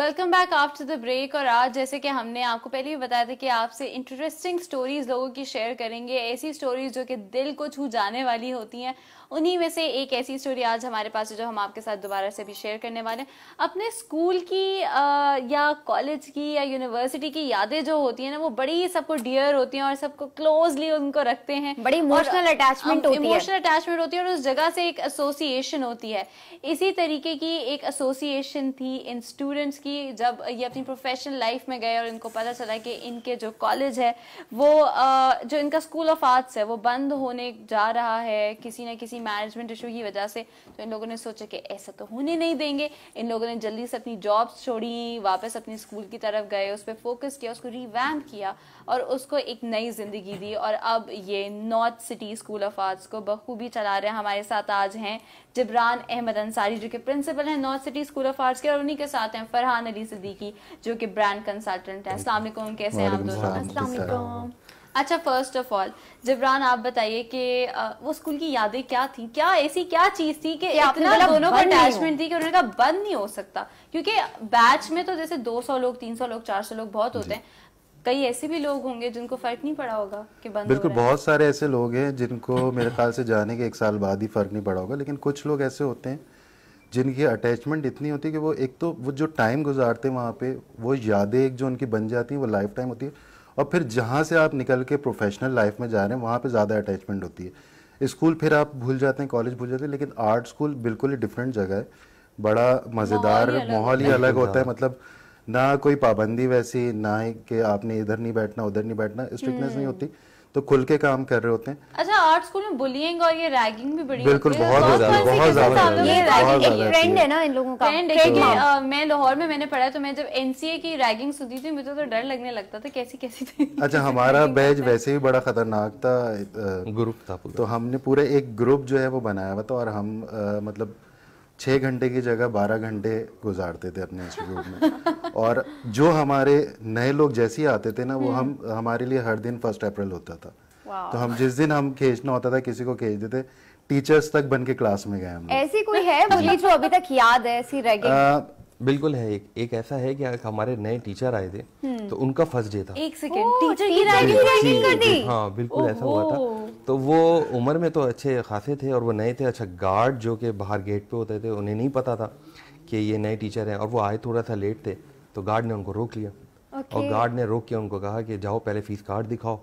Welcome back after the break और आज जैसे कि हमने आपको पहले भी बताया था कि आपसे इंटरेस्टिंग स्टोरीज लोगों की शेयर करेंगे ऐसी स्टोरीज जो कि दिल को छू जाने वाली होती हैं उन्हीं में से एक ऐसी स्टोरी आज हमारे पास है जो हम आपके साथ दोबारा से भी शेयर करने वाले हैं अपने स्कूल की आ, या कॉलेज की या यूनिवर्सिटी की यादें जो होती हैं ना वो बड़ी सबको डियर होती हैं और सबको क्लोजली उनको रखते हैं बड़ी इमोशनल अटैचमेंट होती है इमोशनल अटैचमेंट होती है और उस जगह से एक एसोसिएशन होती है इसी तरीके की एक एसोसिएशन थी इन स्टूडेंट्स की जब ये अपनी प्रोफेशनल लाइफ में गए और इनको पता चला कि इनके जो कॉलेज है वो जो इनका स्कूल ऑफ आर्ट्स है वो बंद होने जा रहा है किसी ना किसी किसी मैनेजमेंट इशू की वजह से तो इन लोगों ने सोचा कि ऐसा तो होने नहीं देंगे इन लोगों ने जल्दी से अपनी जॉब्स छोड़ी वापस अपनी स्कूल की तरफ गए उस पर फोकस किया उसको रिवैम किया और उसको एक नई ज़िंदगी दी और अब ये north city school of arts को बखूबी चला रहे हैं हमारे साथ आज हैं जिब्रान अहमद अंसारी जो कि प्रिंसिपल हैं north city school of arts के और उन्हीं के साथ हैं फरहान अली सिद्दीकी जो कि ब्रांड कंसल्टेंट हैं असल कैसे हैं आप दोस्तों असलम अच्छा फर्स्ट ऑफ ऑल जिब्रान आप बताइए कि वो स्कूल की यादें क्या थी क्या ऐसी क्या चीज थी कि इतना दोनों का अटैचमेंट थी कि उन्होंने कहा बंद नहीं हो सकता क्योंकि बैच में तो जैसे 200 लोग 300 लोग 400 लोग बहुत होते हैं कई ऐसे भी लोग होंगे जिनको फर्क नहीं पड़ा होगा कि बंद बिल्कुल बहुत सारे ऐसे लोग हैं जिनको मेरे ख्याल से जाने के एक साल बाद ही फर्क नहीं पड़ा होगा लेकिन कुछ लोग ऐसे होते हैं जिनकी अटैचमेंट इतनी होती है कि वो एक तो वो जो टाइम गुजारते हैं वहाँ पे वो यादें एक जो उनकी बन जाती हैं वो लाइफ टाइम होती है और फिर जहाँ से आप निकल के प्रोफेशनल लाइफ में जा रहे हैं वहाँ पर ज़्यादा अटैचमेंट होती है स्कूल फिर आप भूल जाते हैं कॉलेज भूल जाते हैं लेकिन आर्ट स्कूल बिल्कुल ही डिफरेंट जगह है बड़ा मज़ेदार माहौल ही अलग होता है मतलब ना कोई पाबंदी वैसी ना ही कि आपने इधर नहीं बैठना उधर नहीं बैठना स्ट्रिक्टनेस नहीं हम्म। होती तो खुल के काम कर रहे होते हैं अच्छा आर्ट स्कूल में और ये रैगिंग भी बड़ी बिल्कुल बहुत बहुत ज्यादा ये ट्रेंड है ना इन लोगों का ट्रेंड है मैं लाहौर में मैंने पढ़ा तो मैं जब एनसीए की रैगिंग सुनती थी मुझे तो डर लगने लगता था कैसी कैसी थी अच्छा हमारा बैच वैसे भी बड़ा खतरनाक था ग्रुप था तो हमने पूरा एक ग्रुप जो है वो बनाया हुआ था और हम मतलब छः घंटे की जगह बारह घंटे गुजारते थे अपने इंस्टीट्यूट में और जो हमारे नए लोग जैसे ही आते थे ना वो हम्म। हम हमारे लिए हर दिन फर्स्ट अप्रैल होता था तो हम जिस दिन हम खींचना होता था किसी को खींच देते टीचर्स तक बन के क्लास में गए हम ऐसी कोई है जो अभी तक याद है ऐसी रह गई बिल्कुल है एक एक ऐसा है कि हमारे नए टीचर आए थे हम्म। तो उनका फर्स्ट डे था एक सेकेंड टीचर की राइटिंग कर दी हाँ बिल्कुल ऐसा हुआ था तो वो उम्र में तो अच्छे खासे थे और वो नए थे अच्छा गार्ड जो कि बाहर गेट पे होते थे उन्हें नहीं पता था कि ये नए टीचर हैं और वो आए थोड़ा सा लेट थे तो गार्ड ने उनको रोक लिया और गार्ड ने रोक के उनको कहा कि जाओ पहले फीस कार्ड दिखाओ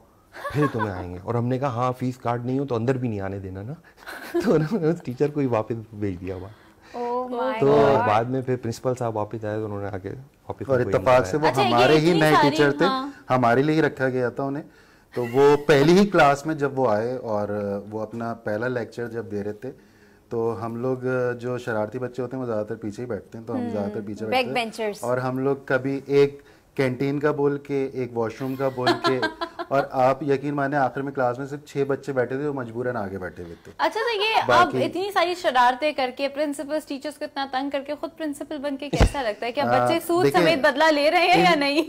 फिर तुम्हें आएंगे और हमने कहा हाँ फीस कार्ड नहीं हो तो अंदर भी नहीं आने देना ना तो उन्होंने उस टीचर को ही वापस भेज दिया हुआ Oh तो बाद में फिर प्रिंसिपल साहब वापिस आए तो उन्होंने आके वापिस और इतफाक से वो अच्छा, हमारे ही नए टीचर थे हाँ। हमारे लिए ही रखा गया था उन्हें तो वो पहली ही क्लास में जब वो आए और वो अपना पहला लेक्चर जब दे रहे थे तो हम लोग जो शरारती बच्चे होते हैं वो ज़्यादातर पीछे ही बैठते हैं तो हम हम्म, ज़्यादातर पीछे बैठते हैं और हम लोग कभी एक कैंटीन का बोल के एक वॉशरूम का बोल के और आप यकीन माने आखिर में क्लास में सिर्फ छह बच्चे बैठे थे जो तो मजबूरन आगे बैठे हुए थे अच्छा तो ये आप इतनी सारी शरारतें करके प्रिंसिपल टीचर्स को इतना तंग करके खुद प्रिंसिपल बन के कैसा लगता है क्या बच्चे हाँ, सूट समेत बदला ले रहे हैं या नहीं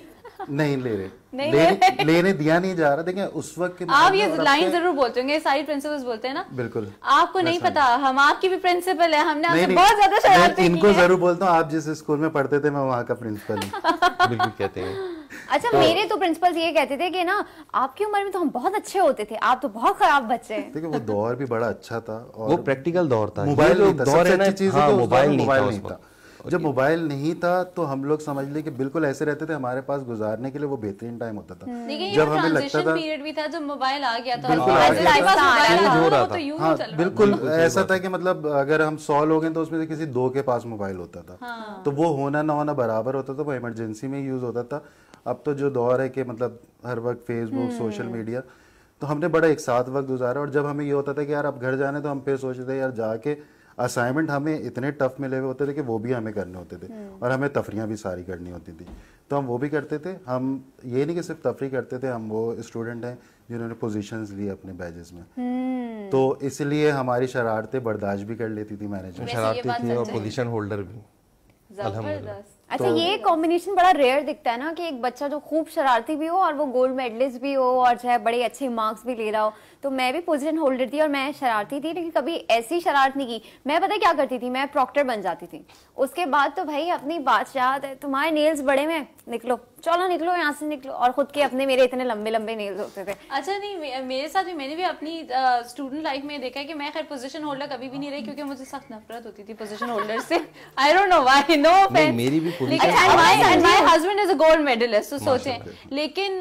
नहीं ले रहे नहीं ले, ले लेने दिया नहीं जा रहा देखिए उस वक्त आप ये लाइन जरूर बोलते होंगे सारी प्रिंसिपल्स बोलते हैं ना बिल्कुल आपको नहीं पता हम आपकी भी प्रिंसिपल है हमने आपसे बहुत ज्यादा शरारत इनको जरूर बोलता हूँ आप जिस स्कूल में पढ़ते थे मैं वहाँ का प्रिंसिपल हूँ बिल्कुल कहते हैं अच्छा तो, मेरे तो प्रिंसिपल ये कहते थे कि ना आपकी उम्र में तो हम बहुत अच्छे होते थे आप तो बहुत खराब बच्चे हैं देखिए वो दौर भी बड़ा अच्छा था और वो प्रैक्टिकल दौर था मोबाइल दौर है ना हाँ, मोबाइल नहीं था जब मोबाइल नहीं था तो हम लोग समझ ले कि बिल्कुल ऐसे रहते थे हमारे पास गुजारने के लिए वो बेहतरीन टाइम होता था हम्म। जब हमें लगता था भी था जब मोबाइल आ गया था बिल्कुल तो हो तो हाँ, रहा था बिल्कुल ऐसा था कि मतलब अगर हम सौ लोग हैं तो उसमें से किसी दो के पास मोबाइल होता था हाँ। तो वो होना ना होना बराबर होता था वो इमरजेंसी में यूज होता था अब तो जो दौर है कि मतलब हर वक्त फेसबुक सोशल मीडिया तो हमने बड़ा एक साथ वक्त गुजारा और जब हमें ये होता था कि यार अब घर जाने तो हम फिर सोचते थे यार जाके असाइनमेंट हमें इतने टफ मिले हुए होते थे कि वो भी हमें करने होते थे हम्म। और हमें तफरियाँ भी सारी करनी होती थी तो हम वो भी करते थे हम ये नहीं कि सिर्फ तफरी करते थे हम वो स्टूडेंट हैं जिन्होंने पोजीशन ली अपने बैजेस में हम्म। तो इसलिए हमारी शरारतें बर्दाश्त भी कर लेती थी मैनेजर शरारती थी और पोजीशन होल्डर भी अच्छा तो- ये कॉम्बिनेशन बड़ा रेयर दिखता है ना कि एक बच्चा जो खूब शरारती भी हो और वो गोल्ड मेडलिस्ट भी हो और जो है बड़े अच्छे मार्क्स भी ले रहा हो तो मैं भी पोजिशन होल्डर थी और मैं शरारती थी लेकिन कभी ऐसी शरारत नहीं की मैं पता क्या करती थी मैं प्रॉक्टर बन जाती थी उसके बाद तो भाई अपनी बात याद है तुम्हारे नेल्स बड़े में निकलो चलो निकलो यहाँ से निकलो और खुद के अपने मेरे इतने लंबे लंबे नेल्स होते थे अच्छा नहीं मेरे साथ भी मैंने भी अपनी स्टूडेंट लाइफ में देखा है कि मैं खैर पोजीशन होल्डर कभी भी नहीं रही क्योंकि मुझे सख्त नफरत होती थी पोजीशन होल्डर से I don't know why no मेरी भी my husband is a gold medalist तो सोचें लेकिन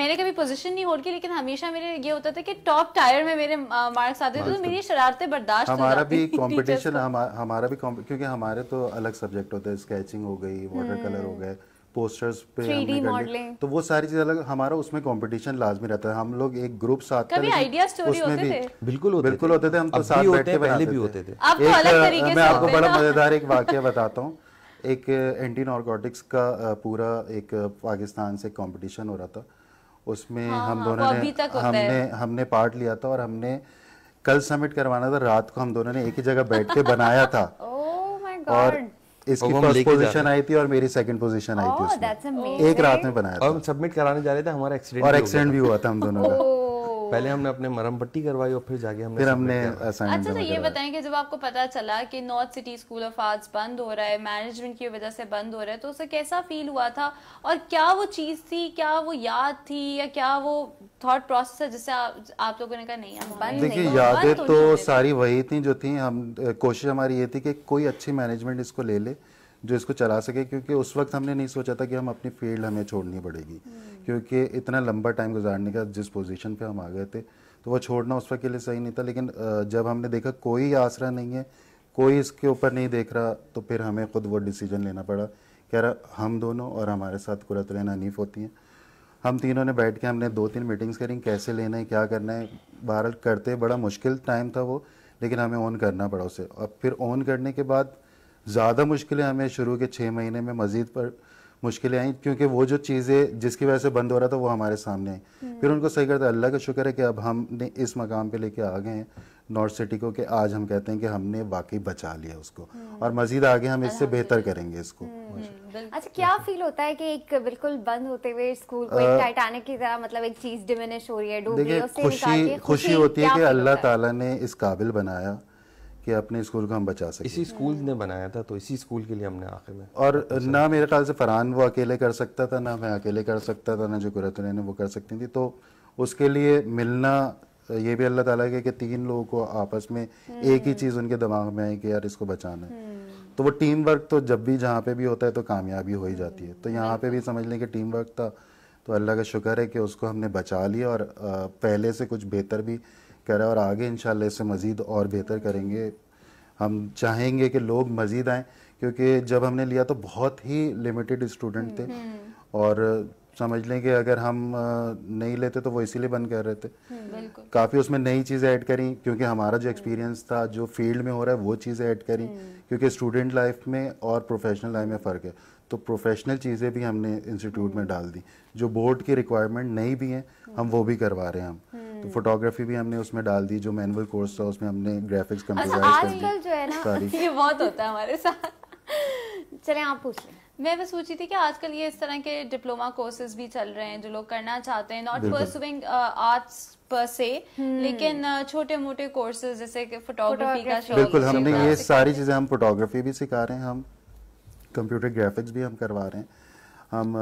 मैंने कभी पोजीशन नहीं होल्ड की लेकिन हमेशा मेरे ये होता था कि टॉप टायर में मेरे मार्क्स आते तो मेरी शरारतें बर्दाश्त हमारा भी कंपटीशन हमारा भी क्योंकि हमारे तो अलग सब्जेक्ट होते हैं स्केचिंग हो गई वाटर कलर हो हम्म। गए पोस्टर्स पे तो वो सारी चीज अलग हमारा उसमें कंपटीशन लाजमी रहता है हम लोग एक ग्रुप साथ कभी आइडिया स्टोरी होते थे बिल्कुल होते बिल्कुल होते थे हम तो साथ बैठ के पहले भी होते थे तो एक मैं आपको बड़ा मजेदार एक वाक्य बताता हूँ एक एंटी नारकोटिक्स का पूरा एक पाकिस्तान से कंपटीशन हो रहा था उसमें हाँ, हम हाँ, दोनों हाँ, ने हमने हमने पार्ट लिया था और हमने कल सबमिट करवाना था रात को हम दोनों ने एक ही जगह बैठ के बनाया था oh और इसकी फर्स्ट पोजीशन आई थी और मेरी सेकंड पोजीशन आई थी oh, उसमें एक रात में बनाया था और सबमिट कराने जा रहे थे हमारा एक्सीडेंट और एक्सीडेंट भी हुआ था हम दोनों का oh, पहले हमने अपने मरम पट्टी करवाई और फिर जाके हमने फिर हमने अच्छा तो ये बताएं कि जब आपको पता चला कि north city school of arts बंद हो रहा है मैनेजमेंट की वजह से बंद हो रहा है तो उसे कैसा फील हुआ था और क्या वो चीज थी क्या वो याद थी या क्या वो थॉट प्रोसेस है जिससे आप लोगों ने कहा नहीं हम बंद देखिए यादें तो, तो सारी वही थी जो थी हम कोशिश हमारी ये थी कि कोई अच्छी मैनेजमेंट इसको ले ले जो इसको चला सके क्योंकि उस वक्त हमने नहीं सोचा था कि हम अपनी फील्ड हमें छोड़नी पड़ेगी हम्म। क्योंकि इतना लंबा टाइम गुजारने का जिस पोजीशन पे हम आ गए थे तो वो छोड़ना उस वक्त के लिए सही नहीं था लेकिन जब हमने देखा कोई आसरा नहीं है कोई इसके ऊपर नहीं देख रहा तो फिर हमें खुद वो डिसीजन लेना पड़ा कह रहा हम दोनों और हमारे साथ कुरत हनीफ होती हैं हम तीनों ने बैठ के हमने दो तीन मीटिंग्स करी कैसे लेना है क्या करना है बहरहाल करते बड़ा मुश्किल टाइम था वो लेकिन हमें ऑन करना पड़ा उसे अब फिर ऑन करने के बाद ज़्यादा मुश्किलें हमें शुरू के छः महीने में मज़ीद पर मुश्किलें आई क्योंकि वो जो चीज़ें जिसकी वजह से बंद हो रहा था वो हमारे सामने आई हम्म। फिर उनको सही करते अल्लाह का शुक्र है कि अब हमने इस मकाम पे लेके आ गए हैं नॉर्थ सिटी को कि आज हम कहते हैं कि हमने वाकई बचा लिया उसको हम्म। और मजीद आगे हम इससे बेहतर करेंगे इसको हम्म। अच्छा क्या फील होता है कि एक बिल्कुल बंद होते हुए स्कूल को एक की तरह मतलब एक चीज डिमिनिश हो रही है खुशी खुशी होती है कि अल्लाह ताला ने इस काबिल बनाया कि अपने स्कूल को हम बचा सकें इसी स्कूल ने बनाया था तो इसी स्कूल के लिए हमने आखिर में और ना मेरे ख्याल से फरहान वो अकेले कर सकता था ना मैं अकेले कर सकता था ना जो कुरतुरैन वो कर सकती थी तो उसके लिए मिलना ये भी अल्लाह ताला के कि तीन लोगों को आपस में एक ही हम्म। चीज़ उनके दिमाग में आई कि यार इसको बचाना है हम्म। तो वो टीम वर्क तो जब भी जहाँ पे भी होता है तो कामयाबी हो ही जाती है तो यहाँ पे भी समझ लें कि टीम वर्क था तो अल्लाह का शुक्र है कि उसको हमने बचा लिया और पहले से कुछ बेहतर भी करें और आगे इन इसे मज़ीद और बेहतर करेंगे हम चाहेंगे कि लोग मज़ीद आएँ क्योंकि जब हमने लिया तो बहुत ही लिमिटेड स्टूडेंट थे हम्म, हम्म। और समझ लें कि अगर हम नहीं लेते तो वो इसीलिए बंद कर रहे थे हम्म, काफ़ी उसमें नई चीज़ें ऐड करी क्योंकि हमारा जो एक्सपीरियंस था जो फील्ड में हो रहा है वो चीज़ें ऐड करी क्योंकि स्टूडेंट लाइफ में और प्रोफेशनल लाइफ में फ़र्क है तो प्रोफेशनल चीज़ें भी हमने इंस्टीट्यूट में डाल दी जो बोर्ड की रिक्वायरमेंट नहीं भी हैं हम वो भी करवा रहे हैं हम तो फोटोग्राफी भी हमने उसमें डाल दी जो मैनुअल कोर्स था उसमें हमने ग्राफिक्स अच्छा, कर आजकल जो है ना ये बहुत होता है हमारे साथ चले आप पूछ लें मैं बस सोची थी कि आजकल ये इस तरह के डिप्लोमा कोर्सेज भी चल रहे हैं जो लोग करना चाहते हैं नॉट परसुइंग आर्ट्स पर से लेकिन uh, छोटे मोटे कोर्सेज जैसे फोटोग्राफी का शौक बिल्कुल हमने ये सारी चीजें हम फोटोग्राफी भी सिखा रहे हैं हम कंप्यूटर ग्राफिक्स भी हम करवा रहे हैं हम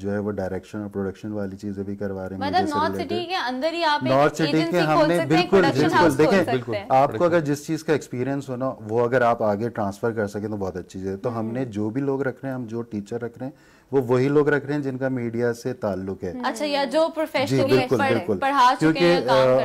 जो है वो डायरेक्शन और प्रोडक्शन वाली चीजें भी करवा रहे हैं मतलब नॉर्थ सिटी के अंदर ही आप नॉर्थ सिटी के हमने बिल्कुल बिल्कुल देखें आपको अगर जिस चीज का एक्सपीरियंस हो ना वो अगर आप आगे ट्रांसफर कर सके तो बहुत अच्छी चीज़ है तो हम्म। हमने जो भी लोग रख रहे हैं हम जो टीचर रख रहे हैं वो वही लोग रख रहे हैं जिनका मीडिया से ताल्लुक है हम्म। अच्छा या जो प्रोफेशनली बिल्कुल बिल्कुल क्योंकि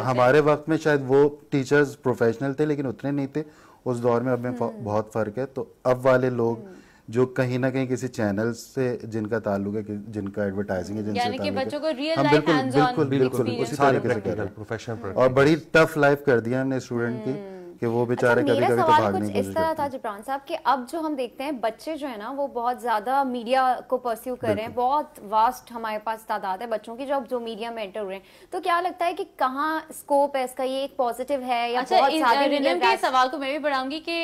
हमारे वक्त में शायद वो टीचर्स प्रोफेशनल थे लेकिन उतने नहीं थे उस दौर में अब में हम्म। बहुत फर्क है तो अब वाले लोग जो कहीं ना कहीं किसी चैनल से जिनका ताल्लुक है जिनका एडवर्टाइजिंग है जिनसे हम हाँ, बिल्कुल बिल्कुल बिल्कुल उसी तरीके से कर रहे हैं और बड़ी टफ लाइफ कर दिया हमने स्टूडेंट की हम्म। कि वो अच्छा, बेचारे अच्छा, कभी कभी तो भागने की कोशिश इस तरह था जिब्रान साहब कि अब जो हम देखते हैं बच्चे जो है ना वो बहुत ज्यादा मीडिया को परस्यू कर रहे हैं बहुत वास्ट हमारे पास तादाद है बच्चों की जो अब जो मीडिया में एंटर हो रहे हैं तो क्या लगता है कि कहाँ स्कोप है इसका ये एक पॉजिटिव है या अच्छा, बहुत इस, सारे सवाल को मैं भी बढ़ाऊंगी की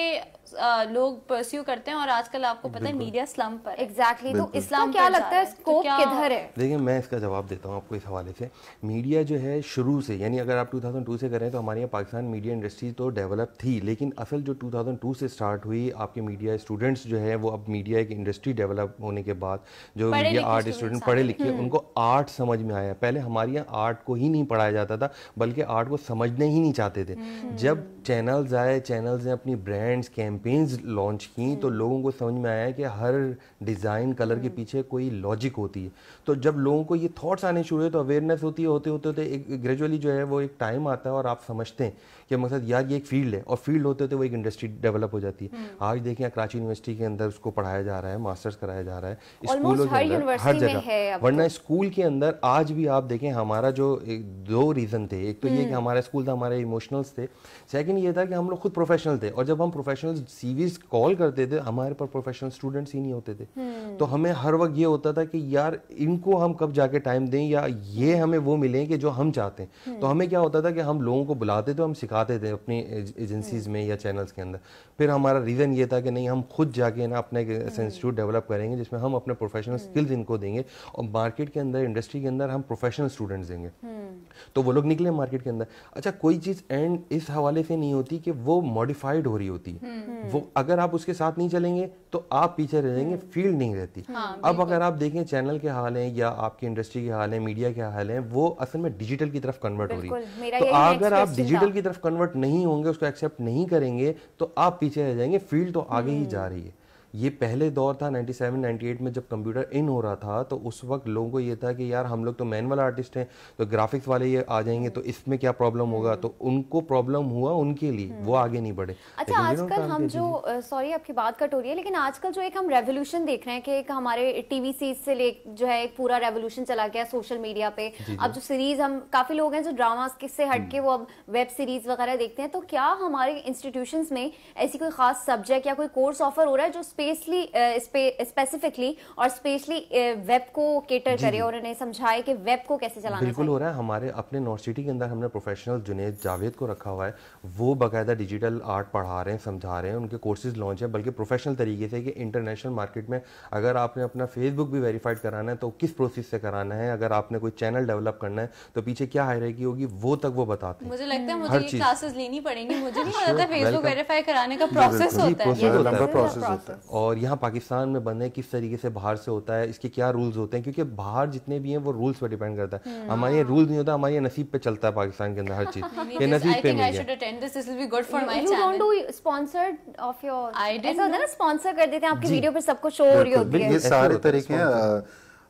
लोग परस्यू करते हैं और आजकल आपको पता है मीडिया स्लम पर एग्जैक्टली तो इस्लाम तो क्या लगता है स्कोप तो किधर है देखिए मैं इसका जवाब देता हूँ आपको इस हवाले से मीडिया जो है शुरू से यानी अगर आप 2002 से करें तो हमारे यहाँ पाकिस्तान मीडिया इंडस्ट्री तो डेवलप थी लेकिन असल जो 2002 से स्टार्ट हुई आपके मीडिया स्टूडेंट्स जो है वो अब मीडिया एक इंडस्ट्री डेवलप होने के बाद जो मीडिया आर्ट स्टूडेंट पढ़े लिखे उनको आर्ट समझ में आया पहले हमारे यहाँ आर्ट को ही नहीं पढ़ाया जाता था बल्कि आर्ट को समझने ही नहीं चाहते थे हम्म। जब चैनल्स आए चैनल्स ने अपनी ब्रांड्स कैम कैंपेन्स लॉन्च की तो हम्म। लोगों को समझ में आया कि हर डिज़ाइन कलर के हम्म। पीछे कोई लॉजिक होती है तो जब लोगों को ये थॉट्स आने शुरू हुए तो अवेयरनेस होती है होते होते होते एक ग्रेजुअली जो है वो एक टाइम आता है और आप समझते हैं कि मकसद यार ये एक फील्ड है और फील्ड होते होते वो एक इंडस्ट्री डेवलप हो जाती है हम्म। आज देखें कराची यूनिवर्सिटी के अंदर उसको पढ़ाया जा रहा है मास्टर्स कराया जा रहा है स्कूलों के अंदर हर जगह वरना तो। स्कूल के अंदर आज भी आप देखें हमारा जो दो रीज़न थे एक तो ये कि हम्म। हमारा स्कूल था हमारे इमोशनल्स थे सेकेंड ये था कि हम लोग खुद प्रोफेशनल थे और जब हम प्रोफेशनल सीवीज कॉल करते थे हमारे पर प्रोफेशनल स्टूडेंट्स ही नहीं होते थे हम्म। तो हमें हर वक्त ये होता था कि यार इनको हम कब जाके टाइम दें या ये हमें वो मिलें कि जो हम चाहते हैं तो हमें क्या होता था कि हम लोगों को बुलाते थे तो हम सिखा दिखाते थे अपनी एजेंसीज हम्म। में या चैनल्स के अंदर फिर हमारा रीज़न ये था कि नहीं हम खुद जाके ना अपना अपने इंस्टीट्यूट हम्म। डेवलप करेंगे जिसमें हम अपने प्रोफेशनल हम्म। स्किल्स इनको देंगे और मार्केट के अंदर इंडस्ट्री के अंदर हम प्रोफेशनल स्टूडेंट्स देंगे तो वो लोग निकले मार्केट के अंदर अच्छा कोई चीज़ एंड इस हवाले से नहीं होती कि वो मॉडिफाइड हो रही होती है वो अगर आप उसके साथ नहीं चलेंगे तो आप पीछे रह जाएंगे फील्ड नहीं रहती हाँ, अब अगर आप देखें चैनल के हाल हैं या आपकी इंडस्ट्री के हाल हैं मीडिया के हाल हैं वो असल में डिजिटल की तरफ कन्वर्ट हो रही है तो अगर आप डिजिटल की तरफ कन्वर्ट नहीं होंगे उसको एक्सेप्ट नहीं करेंगे तो आप पीछे रह जाएंगे फील्ड तो आगे ही जा रही है ये पहले दौर था 97 98 में जब कंप्यूटर इन हो रहा था तो उस वक्त लोगों को ये था कि यार हम लोग तो मैनुअल आर्टिस्ट हैं तो ग्राफिक्स वाले ये आ जाएंगे तो इसमें क्या प्रॉब्लम होगा हम्म। तो उनको प्रॉब्लम हुआ उनके लिए हम्म। वो आगे नहीं बढ़े अच्छा आजकल हम जो सॉरी आपकी बात कट हो रही है लेकिन आजकल जो एक हम रेवोल्यूशन देख रहे हैं कि एक हमारे टीवी सीरीज से ले जो है एक पूरा रेवोल्यूशन चला गया सोशल मीडिया पे अब जो सीरीज हम काफी लोग हैं जो ड्रामा से हट के हम्म। वो अब वेब सीरीज वगैरह देखते हैं तो क्या हमारे इंस्टीट्यूशन में ऐसी कोई खास सब्जेक्ट या कोई कोर्स ऑफर हो रहा है जो स्पेस स्पेसली स्पेसिफिकली और स्पेशली वेब को केटर करे और उन्हें समझाए कि वेब को कैसे चलाना बिल्कुल हो रहा है हमारे अपने नॉर्थ सिटी के अंदर हमने प्रोफेशनल जुनेद जावेद को रखा हुआ है वो बाकायदा डिजिटल आर्ट पढ़ा रहे हैं समझा रहे हैं उनके कोर्सेज लॉन्च है बल्कि प्रोफेशनल तरीके से कि इंटरनेशनल मार्केट में अगर आपने अपना फेसबुक भी वेरीफाइड कराना है तो किस प्रोसेस से कराना है अगर आपने कोई चैनल डेवलप करना है तो पीछे क्या हायरेगी होगी वो तक वो बताते हैं मुझे लगता है मुझे क्लासेस लेनी पड़ेंगी मुझे नहीं पता था फेसबुक वेरीफाई कराने का प्रोसेस होता है और यहाँ पाकिस्तान में बंद है किस तरीके से बाहर से होता है इसके क्या रूल्स होते हैं क्योंकि बाहर जितने भी हैं वो रूल्स पर डिपेंड करता है हम्म। हमारे यहाँ रूल्स नहीं होता हमारे यहाँ नसीब पे चलता है पाकिस्तान के अंदर हर चीज़ ये नसीब पे मिल सारे तरीके हैं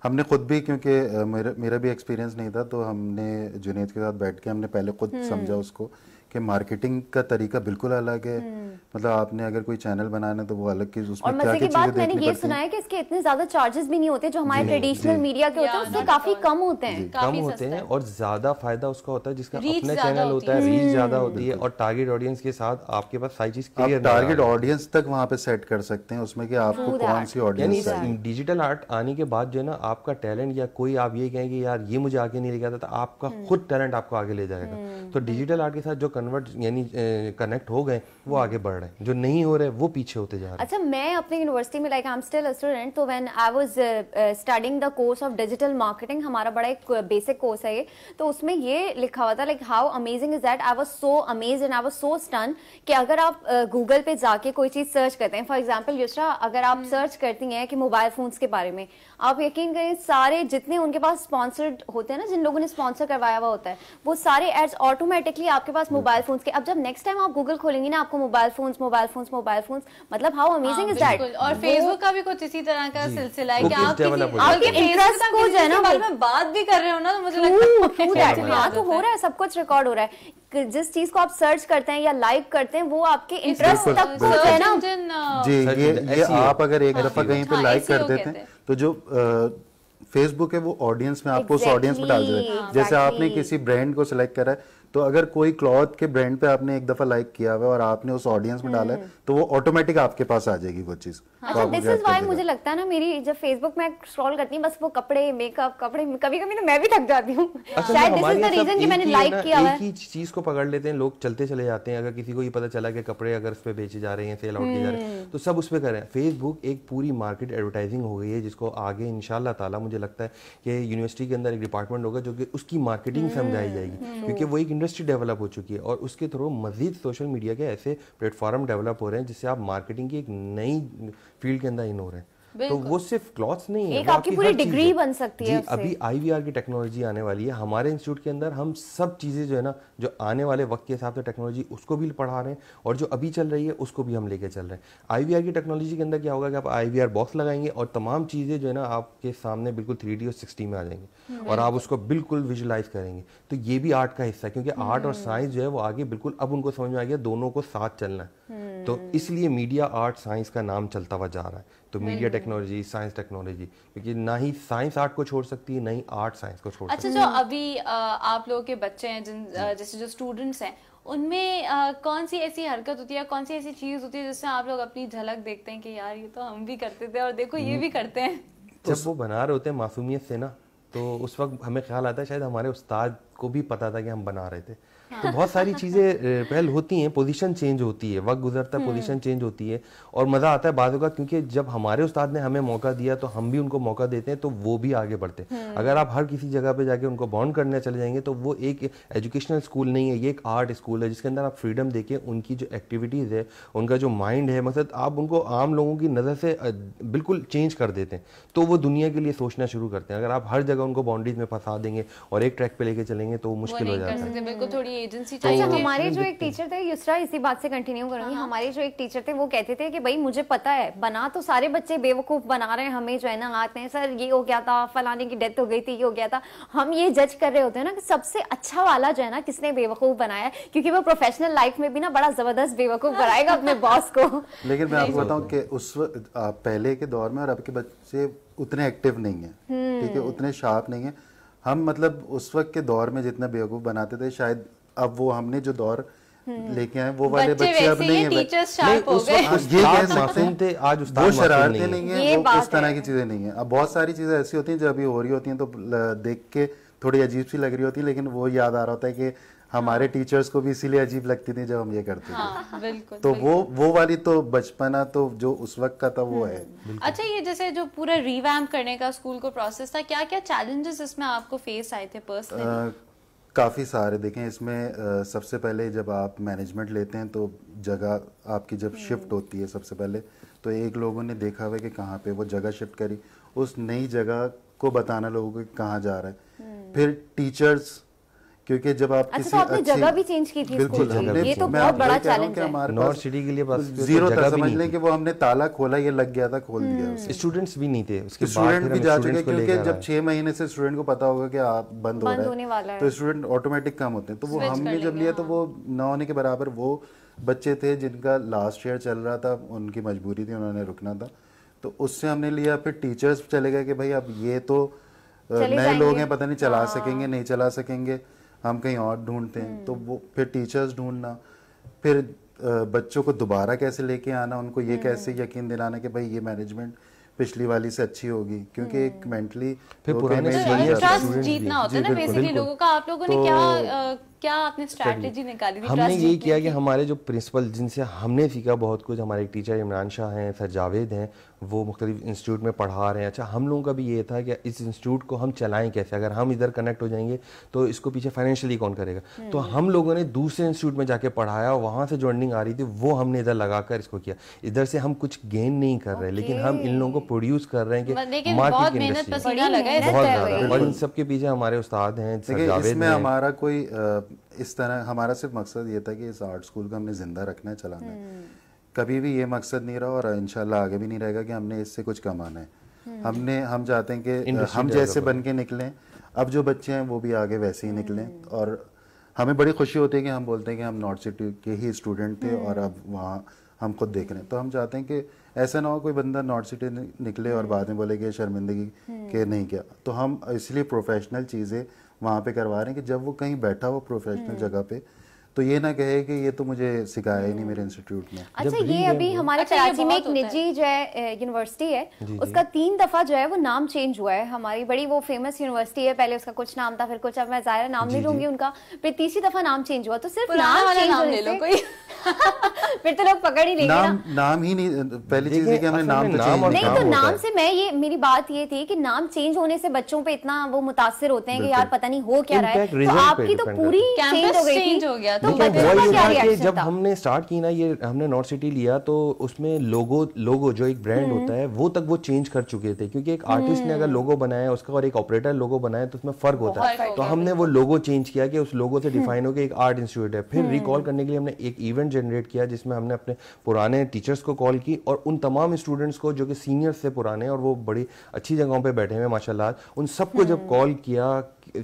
हमने खुद भी क्योंकि मेरा मेरा भी एक्सपीरियंस नहीं था तो हमने जुनेद के साथ बैठ के हमने पहले खुद हम्म। समझा उसको कि मार्केटिंग का तरीका बिल्कुल अलग है हम्म। मतलब आपने अगर कोई चैनल बनाना तो वो अलग चीज उसमें और क्या की बात मैंने ये सुना है कि इसके इतने ज्यादा चार्जेस भी नहीं होते जो हमारे ट्रेडिशनल मीडिया के होते हैं उससे काफी कम होते हैं कम होते हैं और ज्यादा फायदा उसका होता है जिसका अपने चैनल होता है रीच हम्म। ज्यादा होती है और टारगेट ऑडियंस के साथ आपके पास सारी चीज क्लियर टारगेट ऑडियंस तक वहाँ पे सेट कर सकते हैं उसमें कि आपको कौन सी ऑडियंस डिजिटल आर्ट आने के बाद जो है ना आपका टैलेंट या कोई आप ये कहेंगे यार ये मुझे आगे नहीं लेके आता था तो आपका हम्म। खुद टैलेंट आपको आगे ले जाएगा तो डिजिटल आर्ट के साथ जो कन्वर्ट यानी कनेक्ट हो गए वो हम्म। आगे बढ़ रहे हैं जो नहीं हो रहे वो पीछे होते जा रहे हैं अच्छा मैं अपनी यूनिवर्सिटी में like I am still student तो when I was studying the course of digital marketing हमारा बड़ा एक बेसिक कोर्स है ये तो उसमें ये लिखा हुआ था like how amazing is that I was so amaze and I was so stun कि अगर आप गूगल uh, पे जाके कोई चीज सर्च करते हैं फॉर एग्जाम्पल युषा अगर आप सर्च हम्म। करती हैं कि मोबाइल फोन्स के बारे में आप यकीन करें सारे जितने उनके पास स्पॉन्सर्ड होते हैं ना जिन लोगों ने स्पॉन्सर करवाया हुआ होता है वो सारे एड्स ऑटोमेटिकली आपके पास मोबाइल हम्म। मोबाइल फोन्स के अब जब नेक्स्ट टाइम आप गूगल खोलेंगे ना आपको mobile phones mobile phones mobile phones मतलब हाउ अमेजिंग इज दैट और फेसबुक का भी कुछ इसी तरह का सिलसिला है कि आप आपके इंटरेस्ट को जो है ना में बात भी कर रहे हो ना तो मुझे लगता है हां तो हो रहा है सब कुछ रिकॉर्ड हो रहा है जिस चीज को आप सर्च करते हैं या लाइक करते हैं वो आपके इंटरेस्ट तक को है ना uh, जी ये ये आप अगर एक हाँ, दफा कहीं पे लाइक कर हाँ, देते हैं तो जो फेसबुक है वो ऑडियंस में आपको exactly. उस ऑडियंस में डाल देता है हाँ, जैसे आपने किसी ब्रांड को सिलेक्ट करा है तो अगर कोई क्लॉथ के ब्रांड पे आपने एक दफा लाइक किया हुआ और आपने उस ऑडियंस में डाला है हम्म। तो वो ऑटोमेटिक आपके पास आ जाएगी वो चीज अच्छा दिस इज व्हाई मुझे लगता है ना मेरी जब फेसबुक स्क्रॉल करती हूँ बस वो कपड़े मेकअप कपड़े कभी कभी तो मैं भी थक जाती हूँ अच्छा, शायद दिस इज द रीजन कि मैंने लाइक किया हुआ है चीज को पकड़ लेते हैं लोग चलते चले जाते हैं अगर किसी को ये पता चला कि कपड़े अगर उस पर बेचे जा रहे हैं सेल आउट किए जा रहे हैं हम्म। तो सब उस पर करें फेसबुक एक पूरी मार्केट एडवर्टाइजिंग हो गई है जिसको आगे इनशाला ताला मुझे लगता है कि यूनिवर्सिटी के अंदर एक डिपार्टमेंट होगा जो कि उसकी मार्केटिंग हम्म। समझाई जाएगी क्योंकि वो एक इंडस्ट्री डेवलप हो चुकी है और उसके थ्रू मजीद सोशल मीडिया के ऐसे प्लेटफॉर्म डेवलप हो रहे हैं जिससे आप मार्केटिंग की एक नई फील्ड के अंदर इन हो रहे हैं तो वो सिर्फ क्लॉथ्स नहीं है एक आपकी पूरी डिग्री बन सकती है अभी आईवीआर की टेक्नोलॉजी आने वाली है हमारे इंस्टीट्यूट के अंदर हम सब चीज़ें जो है ना जो आने वाले वक्त के हिसाब से टेक्नोलॉजी उसको भी पढ़ा रहे हैं और जो अभी चल रही है उसको भी हम लेके चल रहे हैं आईवीआर की टेक्नोलॉजी के अंदर क्या होगा कि आप आईवीआर बॉक्स लगाएंगे और तमाम चीज़ें जो है ना आपके सामने बिल्कुल थ्री और सिक्सटी में आ जाएंगे और आप उसको बिल्कुल विजुलाइज करेंगे तो ये भी आर्ट का हिस्सा है क्योंकि आर्ट और साइंस हम्म। जो है वो आगे बिल्कुल अब उनको समझ में आ गया दोनों को साथ चलना है तो हम्म। इसलिए मीडिया आर्ट साइंस का नाम चलता हुआ जा रहा है तो मीडिया टेक्नोलॉजी साइंस टेक्नोलॉजी क्योंकि ना ही साइंस आर्ट को छोड़ सकती है ना ही आर्ट साइंस को छोड़ अच्छा सकती जो अभी आप लोगों के बच्चे हैं जिन जैसे जो स्टूडेंट्स हैं उनमें कौन सी ऐसी हरकत होती है कौन सी ऐसी चीज होती है जिससे आप लोग अपनी झलक देखते हैं कि यार ये तो हम भी करते थे और देखो ये हम्म। भी करते हैं जब वो बना रहे होते हैं मासूमियत से ना तो उस वक्त हमें ख्याल आता है शायद हमारे उस्ताद को भी पता था कि हम बना रहे थे तो बहुत सारी चीज़ें पहल होती हैं पोजीशन चेंज होती है वक्त गुजरता है पोजीशन चेंज होती है और मज़ा आता है बाजू का क्योंकि जब हमारे उस्ताद ने हमें मौका दिया तो हम भी उनको मौका देते हैं तो वो भी आगे बढ़ते हैं हम्म। अगर आप हर किसी जगह पे जाके उनको बॉन्ड करने चले जाएंगे तो वो एक एजुकेशनल स्कूल नहीं है ये एक आर्ट स्कूल है जिसके अंदर आप फ्रीडम देखें उनकी जो एक्टिविटीज़ है उनका जो माइंड है मतलब आप उनको आम लोगों की नज़र से बिल्कुल चेंज कर देते हैं तो वो दुनिया के लिए सोचना शुरू करते हैं अगर आप हर जगह उनको बाउंड्रीज में फंसा देंगे और एक ट्रैक पर लेके चलेंगे तो मुश्किल हो जाता है बिल्कुल थोड़ी एजेंसी तो चाहिए अच्छा हमारे जो एक टीचर थे युसरा इसी बात से कंटिन्यू करूंगी हमारे जो एक टीचर थे वो कहते थे कि भाई मुझे पता है बना तो सारे बच्चे बेवकूफ बना रहे हैं हमें जो है ना आते हैं सर ये हो गया था फलाने की डेथ हो गई थी ये हो गया था हम ये जज कर रहे होते हैं ना कि सबसे अच्छा वाला जो है ना किसने बेवकूफ बनाया क्योंकि वो प्रोफेशनल लाइफ में भी ना बड़ा जबरदस्त बेवकूफ बनाएगा अपने बॉस को लेकिन मैं आपको बताऊँ की उस पहले के दौर में और अब के बच्चे उतने एक्टिव नहीं है ठीक है हम्म। उतने शार्प नहीं है हम मतलब उस वक्त के दौर में जितना बेवकूफ़ बनाते थे शायद अब वो हमने जो दौर हम्म। लेके आए वो वाले बच्चे, बच्चे अब नहीं है ये कह सकते हैं थे आज उस वो शरारते नहीं है वो इस तरह की चीजें नहीं है अब बहुत सारी चीजें ऐसी होती हैं जो अभी हो रही होती हैं तो देख के थोड़ी अजीब सी लग रही होती है लेकिन वो याद आ रहा होता है कि हमारे टीचर्स हाँ। को भी इसीलिए अजीब लगती थी जब हम ये करते हाँ, थे बिल्कुल, तो बिल्कुल। वो वो वाली तो बचपना तो जो उस वक्त का था वो है हम्म। अच्छा ये जैसे जो पूरा रिवैम्प करने का स्कूल को प्रोसेस था क्या क्या चैलेंजेस इसमें आपको फेस आए थे पर्सनली काफ़ी सारे देखें इसमें सबसे पहले जब आप मैनेजमेंट लेते हैं तो जगह आपकी जब शिफ्ट हम्म। होती है सबसे पहले तो एक लोगों ने देखा हुआ कि कहाँ पे वो जगह शिफ्ट करी उस नई जगह को बताना लोगों को कहाँ जा रहा है हम्म। फिर टीचर्स क्योंकि जब आप अच्छा किसी तो आपने जगह भी चेंज की थी बिल्कुल हमने ये तो बहुत बड़ा चैलेंज है हमारे नॉर्थ सिटी के लिए बस जीरो तक समझ लें कि वो हमने ताला खोला ये लग गया था खोल दिया स्टूडेंट्स हम्म। भी नहीं थे उसके स्टूडेंट तो भी जा चुके क्योंकि जब छह महीने से स्टूडेंट को पता होगा कि आप बंद हो रहा है तो स्टूडेंट ऑटोमेटिक कम होते हैं तो वो हमने जब लिया तो हाँ। वो ना होने के बराबर वो बच्चे थे जिनका लास्ट ईयर चल रहा था उनकी मजबूरी थी उन्होंने रुकना था तो उससे हमने लिया फिर टीचर्स चले गए कि भाई अब ये तो नए लोग हैं पता नहीं चला हाँ। सकेंगे नहीं चला सकेंगे हम कहीं और ढूंढते हैं तो हम्म। वो फिर टीचर्स ढूंढना फिर बच्चों को दोबारा कैसे लेके आना उनको ये हम्म। कैसे यकीन दिलाना कि भाई ये मैनेजमेंट पिछली वाली से अच्छी होगी क्योंकि एक मेंटली हम्म। फिर पुराने ट्रस्ट तो जीतना होता है ना बेसिकली लोगों का आप लोगों ने क्या तो क्या आपने स्ट्रेटजी निकाली थी हमने यही किया कि हमारे जो प्रिंसिपल जिनसे हमने सीखा बहुत कुछ हमारे टीचर इमरान शाह हैं सर जावेद हैं वो मुख्तलिफ इंस्टीट्यूट में पढ़ा रहे हैं अच्छा हम लोगों का भी ये था कि इस इंस्टीट्यूट को हम चलाएं कैसे अगर हम इधर कनेक्ट हो जाएंगे तो इसको पीछे फाइनेंशियली कौन करेगा हम्म। तो हम लोगों ने दूसरे इंस्टीट्यूट में जाके पढ़ाया वहाँ से जो अर्निंग आ रही थी वो हमने इधर लगाकर इसको किया इधर से हम कुछ गेन नहीं कर रहे लेकिन हम इन लोगों को प्रोड्यूस कर रहे हैं कि मार्केट बहुत ज़्यादा और इन सब के पीछे हमारे उस्ताद हैं इसमें हमारा कोई इस तरह हमारा सिर्फ मकसद ये था कि इस आर्ट स्कूल को हमने जिंदा रखना है चलाना है हम्म। कभी भी ये मकसद नहीं रहा और इनशाला आगे भी नहीं रहेगा कि हमने इससे कुछ कमाना है हम्म। हमने हम चाहते हैं कि हम जैसे बन के निकलें अब जो बच्चे हैं वो भी आगे वैसे ही हम्म। निकलें और हमें बड़ी खुशी होती है कि हम बोलते हैं कि हम नॉर्थ सिटी के ही स्टूडेंट थे हम्म। और अब वहाँ हम खुद देख रहे हैं तो हम चाहते हैं कि ऐसा ना हो कोई बंदा नॉर्थ सिटी निकले और बाद में बोले कि शर्मिंदगी के नहीं किया तो हम इसलिए प्रोफेशनल चीज़ें वहाँ पे करवा रहे हैं कि जब वो कहीं बैठा हो प्रोफेशनल जगह पे तो ये ना कहे कि ये तो मुझे सिखाया ही नहीं मेरे इंस्टीट्यूट में अच्छा ये अभी हमारे अच्छा, कराची में एक निजी जो है यूनिवर्सिटी है उसका तीन दफा जो है वो नाम चेंज हुआ है हमारी बड़ी वो फेमस यूनिवर्सिटी है पहले उसका कुछ नाम था फिर कुछ अब मैं जाहिर नाम नहीं लूंगी उनका फिर तीसरी दफा नाम चेंज हुआ तो सिर्फ नाम चेंज ले लो कोई फिर तो लोग पकड़ ही लेंगे नाम नाम ही नहीं पहली चीज है कि नाम तो नहीं तो नाम से मैं ये मेरी बात ये थी कि नाम चेंज होने से बच्चों पे इतना वो मुतासर होते हैं कि यार पता नहीं हो क्या रहा है तो आपकी तो पूरी चेंज हो गई थी तो वो ये था जब हमने स्टार्ट की ना ये हमने नॉर्थ सिटी लिया तो उसमें लोगो लोगो जो एक ब्रांड हम्म। होता है वो तक वो चेंज कर चुके थे क्योंकि एक आर्टिस्ट ने अगर लोगो हम्म। बनाया उसका और एक ऑपरेटर लोगो बनाया तो उसमें फर्क होता है तो हमने वो लोगो चेंज किया कि उस लोगो से डिफाइन हम्म। हो गया एक आर्ट इंस्टीट्यूट है फिर रिकॉल करने के लिए हमने एक इवेंट जनरेट किया जिसमें हमने अपने पुराने टीचर्स को कॉल की और उन तमाम स्टूडेंट्स को जो कि सीनियर्स से पुराने और वो बड़ी अच्छी जगहों पर बैठे हुए माशाला उन सबको जब कॉल किया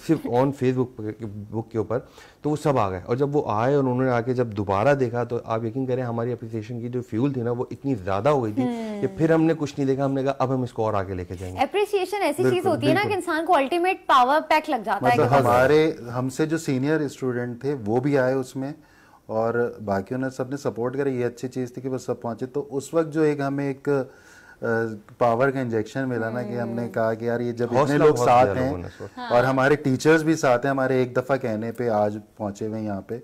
सिर्फ ऑन फेसबुक बुक के ऊपर तो वो सब आ गए और जब वो आए और उन्होंने आके जब दोबारा देखा तो आप यकीन करें हमारी अप्रिसिएशन की जो फ्यूल थी ना वो इतनी ज़्यादा हो गई थी कि हम्म। फिर हमने कुछ नहीं देखा हमने कहा अब हम इसको और आगे लेके जाएंगे अप्रिसिएशन ऐसी चीज़ होती है ना कि इंसान को अल्टीमेट पावर पैक लग जाता है मतलब हमारे हमसे जो सीनियर स्टूडेंट थे वो भी आए उसमें और बाकियों ने सबने सपोर्ट करा ये अच्छी चीज़ थी कि वो सब पहुंचे तो उस वक्त जो एक हमें एक पावर का इंजेक्शन मिला ना कि हमने हम्म। कहा कि यार ये जब इतने लोग साथ हैं हाँ। और हमारे टीचर्स भी साथ हैं हमारे एक दफ़ा कहने पे आज पहुंचे हुए यहाँ पे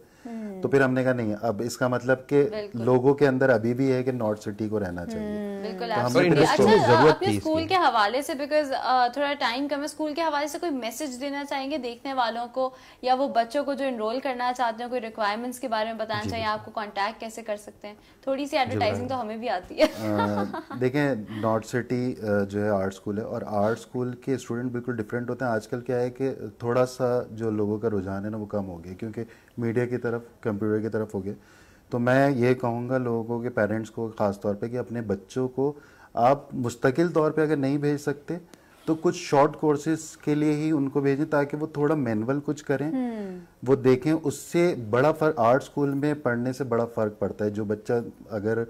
तो फिर हमने कहा नहीं अब इसका मतलब कि लोगों के अंदर अभी भी है कि नॉर्थ सिटी को रहना हम्म, चाहिए तो हमें अच्छा अपने स्कूल के हवाले से बिकॉज थोड़ा टाइम कम है स्कूल के हवाले से कोई मैसेज देना चाहेंगे देखने वालों को या वो बच्चों को जो इनरोल करना चाहते हैं कोई रिक्वायरमेंट्स के बारे में बताना चाहिए आपको कॉन्टैक्ट कैसे कर सकते हैं थोड़ी सी एडवर्टाइजिंग तो हमें भी आती है देखें नॉर्थ सिटी जो है आर्ट स्कूल है और आर्ट स्कूल के स्टूडेंट बिल्कुल डिफरेंट होते हैं आजकल क्या है कि थोड़ा सा जो लोगों का रुझान है ना वो कम हो गया क्योंकि मीडिया की तरफ कंप्यूटर की तरफ हो गया तो मैं ये कहूँगा लोगों के पेरेंट्स को ख़ास तौर पे कि अपने बच्चों को आप मुस्तकिल तौर पे अगर नहीं भेज सकते तो कुछ शॉर्ट कोर्सेज के लिए ही उनको भेजें ताकि वो थोड़ा मैनुअल कुछ करें हम्म। वो देखें उससे बड़ा फर्क आर्ट स्कूल में पढ़ने से बड़ा फर्क पड़ता है जो बच्चा अगर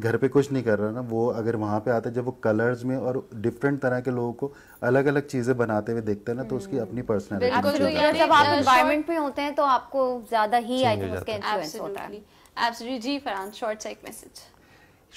घर पे कुछ नहीं कर रहा ना वो अगर वहाँ पे आता है जब वो कलर्स में और डिफरेंट तरह के लोगों को अलग अलग चीजें बनाते हुए देखते हैं ना तो उसकी हम्म। अपनी पर्सनैलिटी जब आप होते हैं तो आपको ज्यादा ही आई थिंक इन्फ्लुएंस होता है एब्सोल्युटली जी फरहान शॉर्ट सा एक मैसेज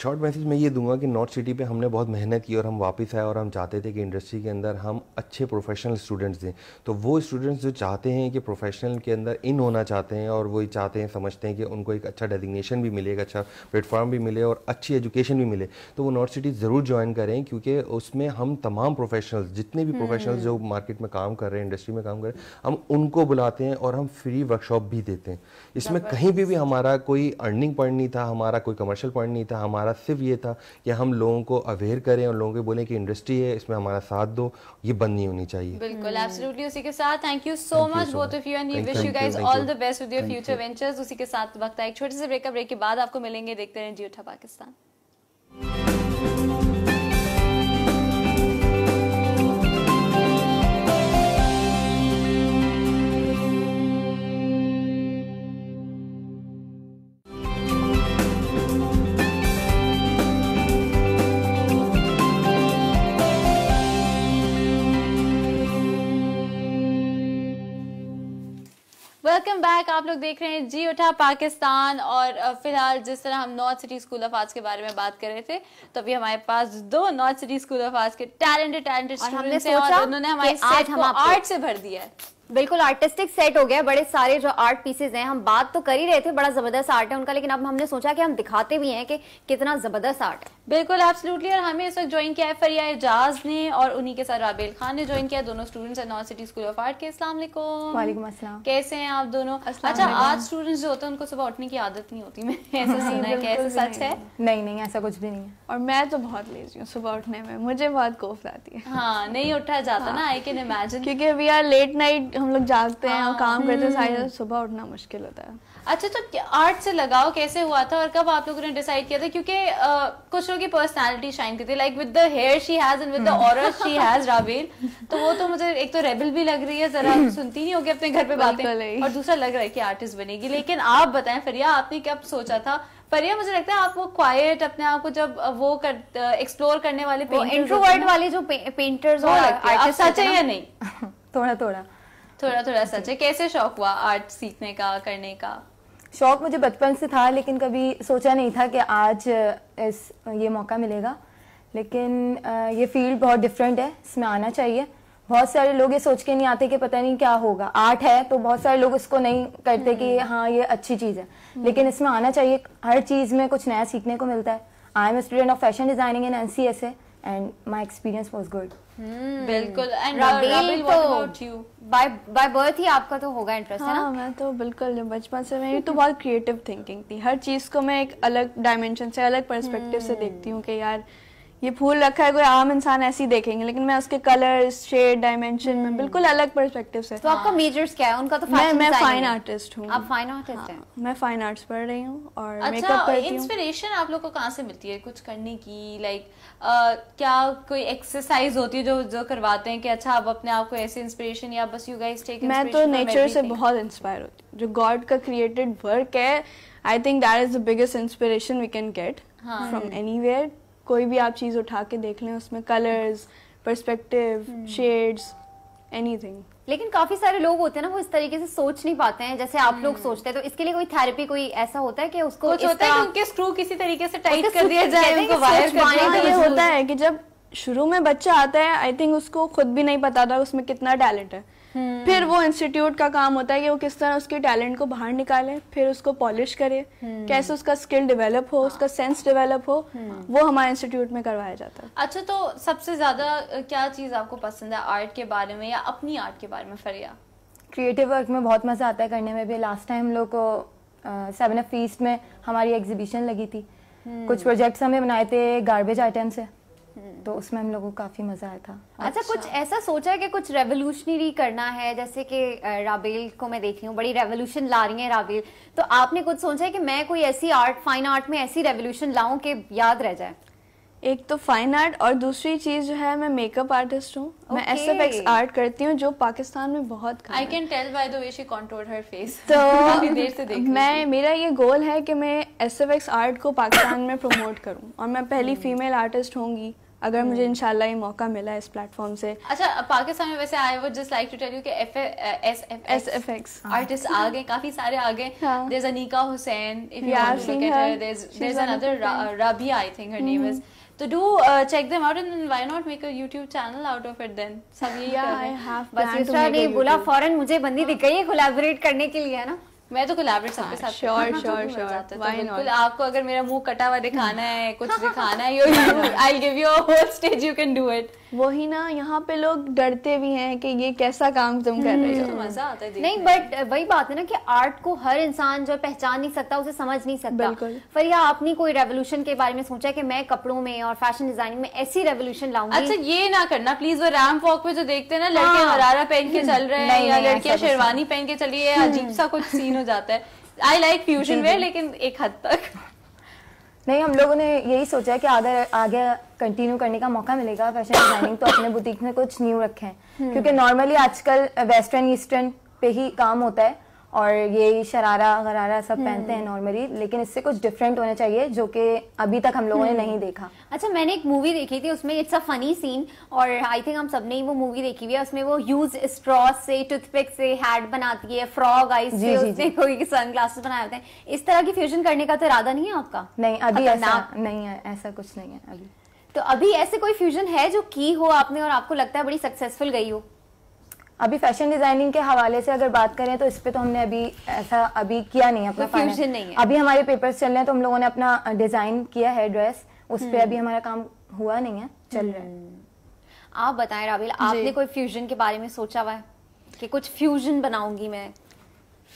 शॉर्ट मैसेज मैं ये दूंगा कि नॉर्थ सिटी पे हमने बहुत मेहनत की और हम वापस आए और हम चाहते थे कि इंडस्ट्री के अंदर हम अच्छे प्रोफेशनल स्टूडेंट्स दें तो वो स्टूडेंट्स जो चाहते हैं कि प्रोफेशनल के अंदर इन होना चाहते हैं और वो ये चाहते हैं समझते हैं कि उनको एक अच्छा डेजिग्नेशन भी मिले एक अच्छा प्लेटफॉर्म भी मिले और अच्छी एजुकेशन भी मिले तो वो नॉर्थ सिटी ज़रूर ज्वाइन करें क्योंकि उसमें हम तमाम प्रोफेशनल्स जितने भी प्रोफेशनल्स जो मार्केट हम्म। में काम कर रहे हैं इंडस्ट्री में काम कर रहे हैं हम उनको बुलाते हैं और हम फ्री वर्कशॉप भी देते हैं इसमें कहीं भी भी हमारा कोई अर्निंग पॉइंट नहीं था हमारा कोई कमर्शियल पॉइंट नहीं था हमारा हमारा सिर्फ ये था कि हम लोगों को अवेयर करें और लोगों को बोले कि इंडस्ट्री है इसमें हमारा साथ दो ये बंद नहीं होनी चाहिए बिल्कुल एब्सोल्युटली उसी के साथ thank you so much both of you and wish you guys all the best with your future ventures उसी के साथ वक्त है एक छोटे से ब्रेकअप ब्रेक के बाद आपको मिलेंगे देखते रहें जियो पाकिस्तान वेलकम बैक आप लोग देख रहे हैं जी उठा पाकिस्तान और फिलहाल जिस तरह हम north city school of arts के बारे में बात कर रहे थे तो अभी हमारे पास दो north city school of arts के टैलेंटेड टैलेंटेड स्टूडेंट्स हैं और उन्होंने हमारे आज हम आर्ट से भर दिया है बिल्कुल आर्टिस्टिक सेट हो गया बड़े सारे जो आर्ट पीसेज हैं हम बात तो कर ही रहे थे बड़ा जबरदस्त आर्ट है उनका लेकिन अब हमने सोचा कि हम दिखाते भी हैं कि कितना जबरदस्त आर्ट है बिल्कुल एब्सोल्युटली और हमें इस वक्त ज्वाइन किया है फरिया एजाज ने और उन्हीं के साथ राबेल खान ने ज्वाइन किया दोनों स्टूडेंट्स है north city school of art के असला कैसे हैं आप दोनों अच्छा आज स्टूडेंट्स जो होते हैं उनको सुबह उठने की आदत नहीं होती मैं ऐसा सुना है कैसे सच है नहीं नहीं ऐसा कुछ भी नहीं है और मैं तो बहुत लेजी हूँ सुबह उठने में मुझे बहुत कोफ लाती है हाँ नहीं उठा जाता ना आई कैन इमेजिन क्योंकि वी आर लेट नाइट हम लोग जागते हैं और हाँ, काम करते हैं हम्म। सुबह उठना मुश्किल होता है अच्छा तो आर्ट से लगाव कैसे हुआ था और कब आप लोगों ने डिसाइड किया था क्योंकि कुछ लोगों की पर्सनालिटी शाइन करती है like with the hair she has and with the aura she has Rabel तो वो तो मुझे एक तो रेबल भी लग रही है जरा सुनती नहीं होगी अपने घर पे बातें और दूसरा लग रहा है कि आर्टिस्ट बनेगी लेकिन आप बताएं फरिया आपने कब सोचा था फरिया मुझे लगता है आप वो क्वाइट अपने आप को जब वो कर एक्सप्लोर करने वाले इंट्रोवर्ट वाले जो पेंटर्स और सच अच्छा है या नहीं थोड़ा थोड़ा थोड़ा थोड़ा सच है कैसे शौक हुआ आर्ट सीखने का करने का शौक मुझे बचपन से था लेकिन कभी सोचा नहीं था कि आज इस ये मौका मिलेगा लेकिन ये फील्ड बहुत डिफरेंट है इसमें आना चाहिए बहुत सारे लोग ये सोच के नहीं आते कि पता नहीं क्या होगा आर्ट है तो बहुत सारे लोग इसको नहीं करते कि हम्म। हाँ ये अच्छी चीज़ है हम्म। लेकिन इसमें आना चाहिए हर चीज़ में कुछ नया सीखने को मिलता है I am student of fashion designing N N C S A and my experience was good. Hmm. बिल्कुल and Rabel what by by birth ही आपका तो होगा इंटरेस्ट हाँ, है ना हाँ, मैं तो बिल्कुल बचपन से मेरी तो बहुत क्रिएटिव थिंकिंग थी हर चीज को मैं एक अलग डायमेंशन से अलग पर्सपेक्टिव से hmm. देखती हूँ कि यार ये फूल रखा है कोई आम इंसान ऐसे ही देखेंगे लेकिन मैं उसके कलर शेड डायमेंशन में बिल्कुल hmm. अलग पर्सपेक्टिव से तो आपका मेजर्स हाँ। क्या है उनका तो मैं मैं फाइन आर्टिस्ट हूँ आप फाइन हाँ, आर्टिस्ट हैं मैं फाइन आर्ट्स पढ़ रही हूँ और मेकअप अच्छा, करती अच्छा इंस्पिरेशन आप लोगों को कहाँ से मिलती है कुछ करने की लाइक क्या कोई एक्सरसाइज होती है जो जो करवाते हैं कि अच्छा आप अपने आप को ऐसे इंस्पिरेशन या बस यू गाइस टेक मैं तो नेचर से बहुत इंस्पायर होती हूँ जो गॉड का क्रिएटेड वर्क है I think that is the biggest inspiration we can get from anywhere कोई भी आप चीज़ उठा के देख लें उसमें कलर्स परस्पेक्टिव शेड्स एनीथिंग लेकिन काफी सारे लोग होते हैं ना वो इस तरीके से सोच नहीं पाते हैं जैसे आप लोग हम्म। सोचते हैं तो इसके लिए कोई थेरेपी कोई ऐसा होता है कि उसको कुछ होता है कि उनके स्क्रू किसी तरीके से टाइट कर दिया जाए उनको वायर कर हाँ, ये होता है कि जब शुरू में बच्चा आता है आई थिंक उसको खुद भी नहीं पता था उसमें कितना टैलेंट है फिर वो इंस्टीट्यूट का काम होता है कि वो किस तरह उसके टैलेंट को बाहर निकाले फिर उसको पॉलिश करे हम्म। कैसे उसका स्किल डेवलप हो उसका सेंस डेवलप हो हम्म। वो हमारे इंस्टीट्यूट में करवाया जाता है अच्छा तो सबसे ज्यादा क्या चीज आपको पसंद है आर्ट के बारे में या अपनी आर्ट के बारे में फरिया क्रिएटिव वर्क में बहुत मज़ा आता है करने में भी लास्ट टाइम लोग को सेवन ऑफ फीस में हमारी एग्जीबिशन लगी थी हम्म। कुछ प्रोजेक्ट्स हमें बनाए थे गार्बेज आइटम से तो उसमें हम लोगों को काफ़ी मज़ा आया था अच्छा, अच्छा कुछ ऐसा सोचा है कि कुछ रेवोल्यूशनरी करना है जैसे कि राबेल को मैं देख रही हूँ बड़ी रेवोल्यूशन ला रही है राबेल तो आपने कुछ सोचा है कि मैं कोई ऐसी आर्ट फाइन आर्ट में ऐसी रेवोल्यूशन लाऊं कि याद रह जाए एक तो फाइन आर्ट और दूसरी चीज जो है मैं मेकअप आर्टिस्ट हूँ okay. मैं एस एफ एक्स आर्ट करती हूँ जो पाकिस्तान में बहुत I can tell by the way she control her face तो देर से देख मैं मेरा ये गोल है कि मैं एस एफ एक्स आर्ट को पाकिस्तान में प्रमोट करूँ और मैं पहली फीमेल hmm. आर्टिस्ट होंगी अगर hmm. मुझे हम्म। इंशाल्लाह ये मौका मिला इस प्लेटफॉर्म से अच्छा पाकिस्तान में वैसे आए वो just like to tell you कि आर्टिस्ट आ गए काफी सारे आ गए there Anika Hussain if you her there is another I think her name is तो do uh, check them out and then why not make a YouTube channel out of it then सब yeah, I have बस इसरा ने बोला फौरन मुझे बंदी दिख हाँ। गई कोलैबोरेट करने के लिए है ना मैं तो कोलैबोरेट हाँ, तो सबके साथ sure sure sure why not बिल्कुल आपको अगर मेरा मुंह कटा हुआ दिखाना है कुछ दिखाना है you I will give you a whole stage you can do it वही ना यहाँ पे लोग डरते भी हैं कि ये कैसा काम तुम कर रहे हो हम्म। मजा आता है नहीं बट वही बात है ना कि आर्ट को हर इंसान जो पहचान नहीं सकता उसे समझ नहीं सकता फरिया आपने कोई रेवोल्यूशन के बारे में सोचा कि मैं कपड़ों में और फैशन डिजाइनिंग में ऐसी रेवोल्यूशन लाऊंगी अच्छा ये ना करना प्लीज वो रैम वॉक पे जो देखते हैं ना लड़के हरारा हाँ। पहन के चल रहे हैं या लड़कियां शेरवानी पहन के चली है अजीब सा कुछ सीन हो जाता है आई लाइक फ्यूजन वेयर लेकिन एक हद तक नहीं हम लोगों ने यही सोचा है कि अगर आगे कंटिन्यू करने का मौका मिलेगा फैशन डिजाइनिंग तो अपने बुटीक में कुछ न्यू रखें हम्म। क्योंकि नॉर्मली आजकल वेस्टर्न ईस्टर्न पे ही काम होता है और ये शरारा गरारा सब हम्म। पहनते हैं नॉर्मली लेकिन इससे कुछ डिफरेंट होना चाहिए जो कि अभी तक हम लोगों ने हम्म। नहीं देखा अच्छा मैंने एक मूवी देखी थी उसमें इट्स अ फनी सीन और आई थिंक हम सबने ही वो मूवी देखी हुई है उसमें वो यूज स्ट्रॉ से टूथपिक से हैट बनाती है फ्रॉग आइस से उसने कोई सन ग्लासेस बनाए होते हैं इस तरह की फ्यूजन करने का तो इरादा नहीं है आपका नहीं अभी ऐसा नहीं है ऐसा कुछ नहीं है अभी तो अभी ऐसे कोई फ्यूजन है जो की हो आपने और आपको लगता है बड़ी सक्सेसफुल गई हो अभी फैशन डिजाइनिंग के हवाले से अगर बात करें तो इस पर तो हमने अभी ऐसा अभी किया नहीं अपना तो नहीं है अभी हमारे पेपर्स चल रहे हैं तो हम लोगों ने अपना डिजाइन किया है ड्रेस उस पर हम्म। अभी हमारा काम हुआ नहीं है चल रहा है हम्म। आप बताएं राबिल आपने कोई फ्यूजन के बारे में सोचा हुआ है कि कुछ फ्यूजन बनाऊंगी मैं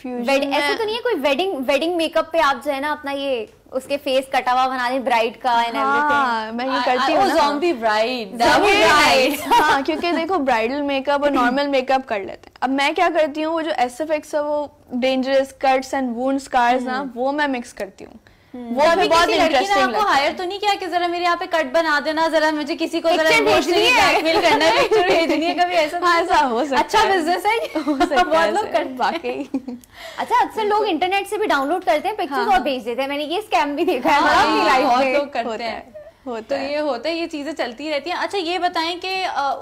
फ्यूजन ऐसा तो नहीं है कोई वेडिंग वेडिंग मेकअप पे आप जो है ना अपना ये उसके फेस कटा हुआ बना दी ब्राइड का एंड हाँ, मैं ये करती हूँ जॉम्बी ब्राइड जॉम्बी ब्राइड हाँ क्योंकि देखो ब्राइडल मेकअप और नॉर्मल मेकअप कर लेते हैं अब मैं क्या करती हूँ वो जो एस एफ एक्स है वो dangerous cuts and wound scars ना हम्म। वो मैं मिक्स करती हूँ हम्म। वो हमें बहुत इंटरेस्टिंग आपको हायर तो नहीं किया कि जरा मेरे यहाँ पे कट बना देना जरा मुझे किसी को जरा भेजनी है करना है भेजनी है कभी ऐसा तो हाँ, ऐसा हो सकता अच्छा बिजनेस है बहुत लोग कट अच्छा अक्सर लोग इंटरनेट से भी डाउनलोड करते हैं पिक्चर्स हाँ। और भेज देते हैं मैंने ये स्कैम भी देखा है लाइफ हाँ, लोग करते हैं तो ये होता है ये चीजें चलती रहती हैं अच्छा ये बताएं कि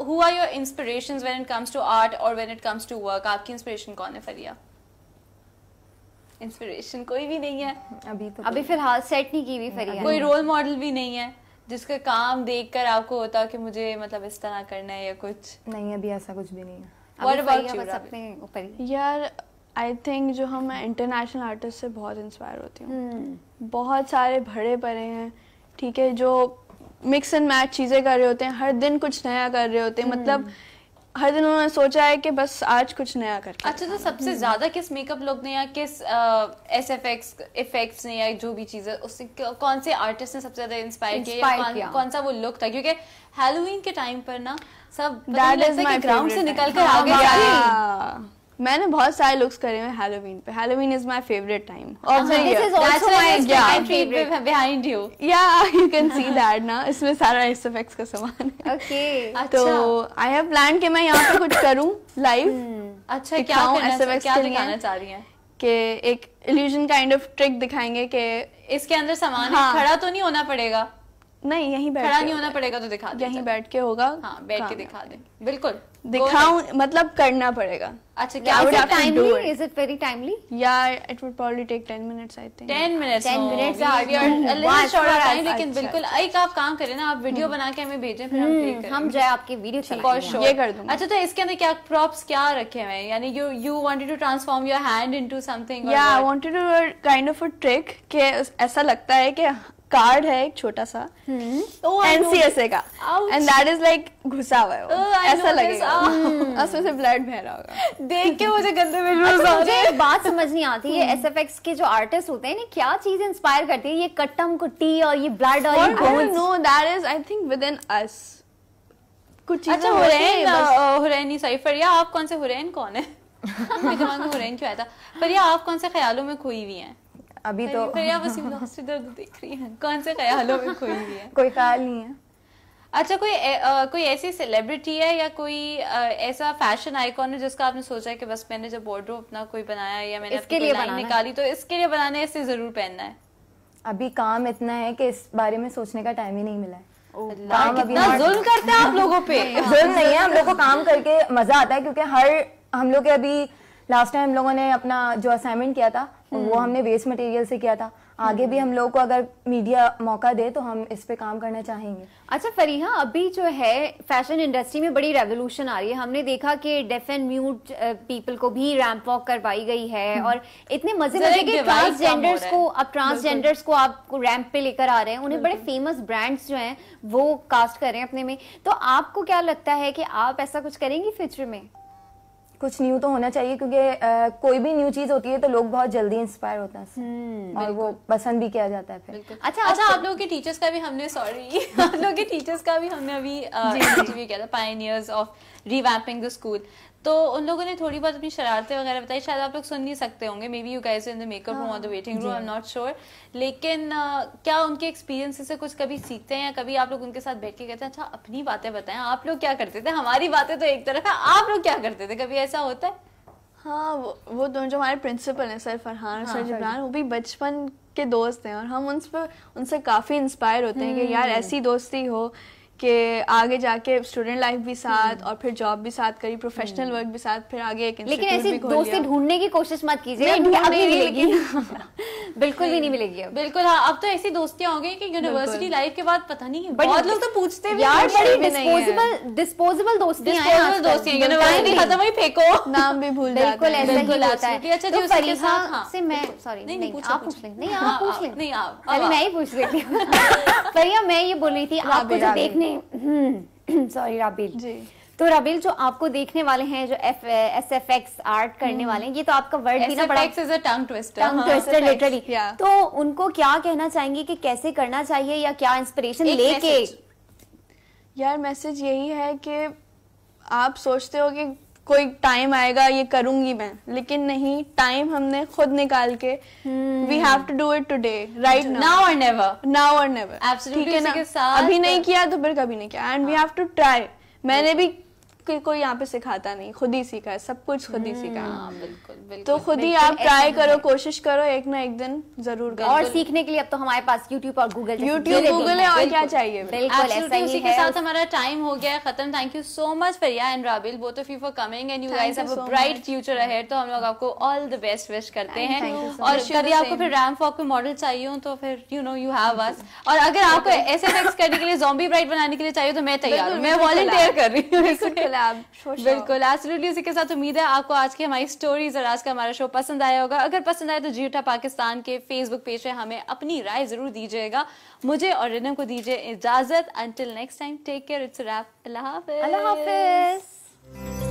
who are your inspirations when it comes to art और when it comes to work आपकी इंस्पिरेशन कौन है फरिया इंस्पिरेशन कोई भी नहीं है अभी तो अभी फिलहाल सेट नहीं की हुई फरिया कोई रोल मॉडल भी नहीं है जिसका काम देखकर आपको होता कि मुझे मतलब इस तरह करना है या कुछ नहीं अभी ऐसा कुछ भी नहीं है What बस अपने ऊपर यार आई थिंक जो हम मैं इंटरनेशनल आर्टिस्ट से बहुत इंस्पायर होती हूँ hmm. बहुत सारे भरे पड़े हैं ठीक है जो मिक्स एंड मैच चीज़ें कर रहे होते हैं हर दिन कुछ नया कर रहे होते हैं hmm. मतलब हर दिन उन्होंने सोचा है कि बस आज कुछ नया कर अच्छा तो सबसे हम्म। ज्यादा किस मेकअप लुक ने या किस एस एफ एक्स इफेक्ट ने या जो भी चीज है उससे कौन से आर्टिस्ट ने सबसे ज्यादा इंस्पायर किया, किया कौन सा वो लुक था क्योंकि हेलोवीन के टाइम पर ना सब ग्राउंड से निकल कर आगे हाँ, मैंने बहुत सारे लुक्स करे हुए हैलोवीन पे Halloween is my favourite time of the year that's my yeah behind you yeah you can see that ना इसमें सारा इस इफेक्ट्स का सामान है ओके तो आई हैव प्लान कि मैं यहां पे कुछ करूं लाइव हम्म। अच्छा क्या करना क्या दिखाना चाह रही हैं कि एक इल्यूजन काइंड ऑफ ट्रिक दिखाएंगे कि इसके अंदर सामान हाँ. खड़ा तो नहीं होना पड़ेगा नहीं यहीं बैठ खड़ा नहीं होना पड़ेगा तो दिखा दे यहीं बैठ के होगा हाँ बैठ के हाँ। दिखा दे बिल्कुल दिखाऊं मतलब करना पड़ेगा अच्छा क्या is it timely is it very timely या it would probably take 10 minutes I think 10 minutes 10 minutes are we are a little short of time लेकिन बिल्कुल एक आप काम करें ना आप वीडियो hmm. बना के हमें भेजें फिर हम देख hmm. करें हम जाए आपके वीडियो चेक चलाएंगे ये कर दूंगा अच्छा तो इसके अंदर क्या प्रॉप्स क्या रखे हुए हैं यानी you you wanted to transform your hand into something या I wanted to kind of a trick के ऐसा लगता है कि कार्ड है एक छोटा सा एनसीएसए हम्म। तो का एंड दैट इज लाइक घुसा हुआ है oh, ऐसा लगेगा हम्म। hmm। उसमें से ब्लड बह रहा होगा देख के मुझे गंदे विजुअल्स आ रहे हैं बात समझ नहीं आती है एसएफएक्स hmm। के जो आर्टिस्ट होते हैं क्या चीज इंस्पायर करती है ये कट्टम कुट्टी और ये ब्लड और ये bones no that is I think within us कुछ चीजें अच्छा हुरैन हुरैनी साइफर या आप कौन से हुरैन कौन है मेरे दिमाग में हुरैन क्यों आया था पर ये आप कौन से ख्यालों में खोई हुई हैं अभी तो प्रिया वसीम लास्ट दर्द देख रही हैं कौन से ख्यालों में खोई हुई है कोई ख्याल नहीं है अच्छा कोई आ, कोई ऐसी सेलिब्रिटी है या कोई आ, ऐसा फैशन आइकॉन है जिसका आपने सोचा है कि बस मैंने जब बॉर्डर अपना कोई बनाया या मैंने इसके लिए बनाने निकाली तो इसके लिए बनाने ऐसे जरूर पहनना है अभी काम इतना है कि इस बारे में सोचने का टाइम ही नहीं मिला है काम अभी जुल्म करते हैं आप लोगों पे जुल्म नहीं है हम लोग को काम करके मजा आता है क्योंकि हर हम लोग के अभी लास्ट टाइम हम लोगों ने अपना जो असाइनमेंट किया था और वो हमने वेस्ट मटेरियल से किया था आगे भी हम लोग को अगर मीडिया मौका दे तो हम इस पे काम करना चाहेंगे अच्छा फरीहा अभी जो है फैशन इंडस्ट्री में बड़ी रेवोल्यूशन आ रही है हमने देखा कि डेफ एंड म्यूट पीपल को भी रैंप वॉक करवाई गई है हम्म। और इतने मजे मजे के ट्रांसजेंडर्स को अब ट्रांसजेंडर्स को आप रैंप पे लेकर आ रहे हैं उन्हें बड़े फेमस ब्रांड्स जो है वो कास्ट कर रहे हैं अपने में तो आपको क्या लगता है कि आप ऐसा कुछ करेंगी फ्यूचर में कुछ न्यू तो होना चाहिए क्योंकि कोई भी न्यू चीज होती है तो लोग बहुत जल्दी इंस्पायर होते हैं हम्म, और वो पसंद भी किया जाता है फिर अच्छा अच्छा तो आप लोगों के टीचर्स का भी हमने सॉरी आप लोगों के टीचर्स का भी हमने अभी किया था pioneers of revamping the school तो उन लोगों ने थोड़ी बहुत अपनी शरारतें वगैरह बताई शायद आप लोग सुन नहीं सकते होंगे maybe you guys in the makeup room और the waiting room I am not sure लेकिन uh, क्या उनके एक्सपीरियंस से कुछ कभी सीखते हैं या कभी आप लोग उनके साथ बैठ के कहते हैं अच्छा अपनी बातें बताएं आप लोग क्या करते थे हमारी बातें तो एक तरफ है आप लोग क्या करते थे कभी ऐसा होता है हाँ वो वो दोनों जो हमारे प्रिंसिपल हैं सर फरहान हाँ, सर जिब्रान वो भी बचपन के दोस्त हैं और हम उन पर उनसे काफ़ी इंस्पायर होते हैं कि हम्म। यार ऐसी दोस्ती हो कि आगे जाके स्टूडेंट लाइफ भी साथ हम्म। और फिर जॉब भी साथ करी प्रोफेशनल हम्म। वर्क भी साथ फिर आगे एक लेकिन ऐसी दोस्ती ढूंढने की कोशिश मत कीजिए बिल्कुल भी नहीं मिलेगी अब बिल्कुल हाँ अब तो ऐसी दोस्तियां हो गई कि यूनिवर्सिटी लाइफ के बाद पता नहीं बहुत लोग तो पूछते डिस्पोजेबल डिस्पोजेबल हैं खत्म हुई फेंको नाम भी भूल बिल्कुल अच्छा, तो हाँ। मैं नहीं आप पूछ मैं रही थी परिया मैं ये बोल रही थी आपको तो देखने आपने सॉरी राबील तो रबील जो आपको देखने वाले हैं जो F S F X art करने हम्म। वाले हैं ये तो आपका वर्ड भी ना बड़ा is tongue twister tongue twister literally तो उनको क्या कहना चाहेंगे कि कैसे करना चाहिए या क्या इंस्पिरेशन लेके यार मैसेज यही है कि आप सोचते हो कि कोई टाइम आएगा ये करूंगी मैं लेकिन नहीं टाइम हमने खुद निकाल के we have to do it today right now or never now or never ठीक है ना अभी नहीं किया तो फिर कभी नहीं किया and we have to try मैंने भी कोई को यहाँ पे सिखाता नहीं खुद ही सीखा है सब कुछ खुद ही सीखा है हाँ, बिल्कुल, बिल्कुल, तो खुद ही आप ट्राई करो कोशिश करो एक ना एक दिन जरूर करो और सीखने के लिए अब तो हमारे पास यूट्यूब और गूगल यूट्यूब गूगल है और क्या चाहिए उसी के साथ हमारा टाइम हो गया खत्म thank you so much Faria and Rabil both of you for coming and you guys have a bright future ahead तो हम लोग आपको ऑल द बेस्ट विश करते हैं और कभी आपको फिर रैम फॉक में मॉडल चाहिए हो तो फिर you know you have us और अगर आपको एसएफएक्स करने के लिए जॉम्बी ब्राइट बनाने के लिए चाहिए तो मैं तैयार हूं मैं वॉलंटियर कर रही हूं हूँ कोलैब बिल्कुल आज इसी के साथ उम्मीद है आपको आज की हमारी स्टोरीज और आज का हमारा शो पसंद आया होगा अगर पसंद आए तो जी उठा पाकिस्तान के फेसबुक पेज पे हमें अपनी राय जरूर दीजिएगा मुझे और रिनम को दीजिए इजाजत until next time take care it's अल्लाह हाफिज